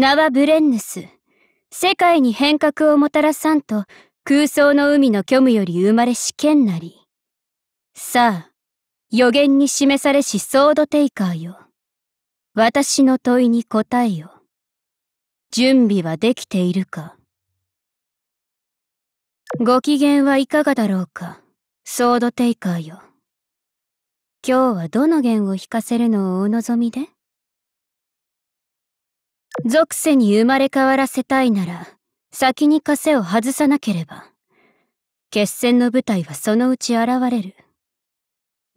名はブレンヌス。世界に変革をもたらさんと空想の海の虚無より生まれ試験なり。さあ、予言に示されしソードテイカーよ。私の問いに答えよ。準備はできているかご機嫌はいかがだろうか、ソードテイカーよ。今日はどの弦を弾かせるのをお望みで属性に生まれ変わらせたいなら、先に枷を外さなければ。決戦の舞台はそのうち現れる。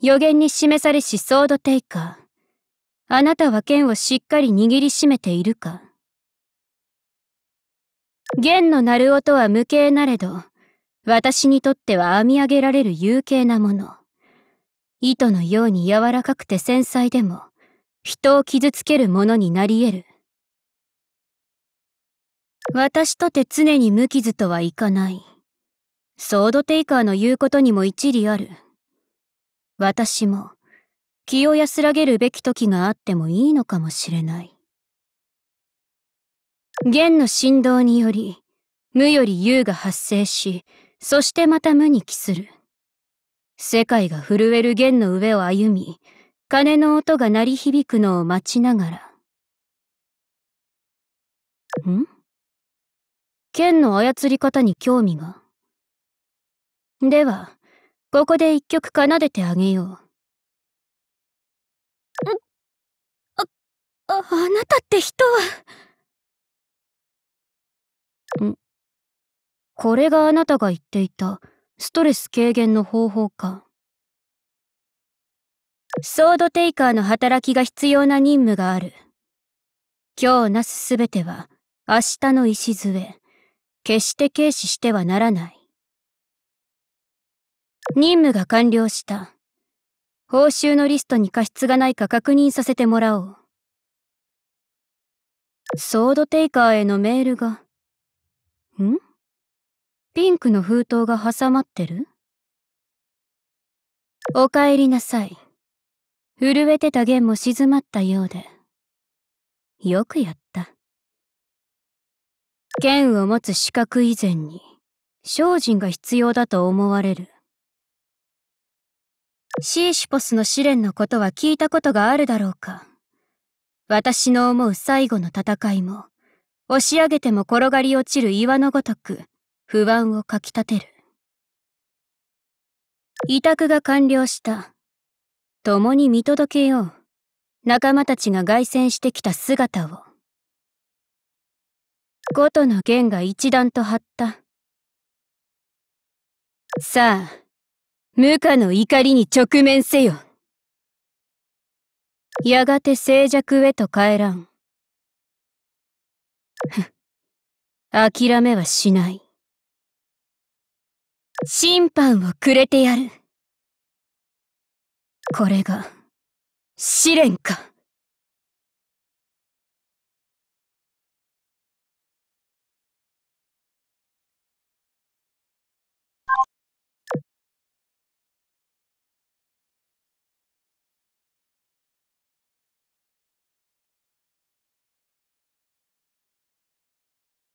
予言に示されしソードテイカー。あなたは剣をしっかり握りしめているか弦の鳴る音は無形なれど、私にとっては編み上げられる有形なもの。糸のように柔らかくて繊細でも、人を傷つけるものになり得る。私とて常に無傷とはいかない。ソードテイカーの言うことにも一理ある。私も気を安らげるべき時があってもいいのかもしれない。弦の振動により、無より有が発生し、そしてまた無に帰する。世界が震える弦の上を歩み、鐘の音が鳴り響くのを待ちながら。ん剣の操り方に興味が。では、ここで一曲奏でてあげよう。あ、あ、あなたって人は。んこれがあなたが言っていたストレス軽減の方法か。ソードテイカーの働きが必要な任務がある。今日なすすべては明日の礎。決して軽視してはならない。任務が完了した。報酬のリストに過失がないか確認させてもらおう。ソードテイカーへのメールが。んピンクの封筒が挟まってるお帰りなさい。震えてた弦も静まったようで。よくやった。剣を持つ資格以前に精進が必要だと思われるシーシュポスの試練のことは聞いたことがあるだろうか私の思う最後の戦いも押し上げても転がり落ちる岩のごとく不安をかきたてる委託が完了した共に見届けよう仲間たちが凱旋してきた姿をごとの弦が一段と張った。さあ、無価の怒りに直面せよ。やがて静寂へと帰らん。諦めはしない。審判をくれてやる。これが、試練か。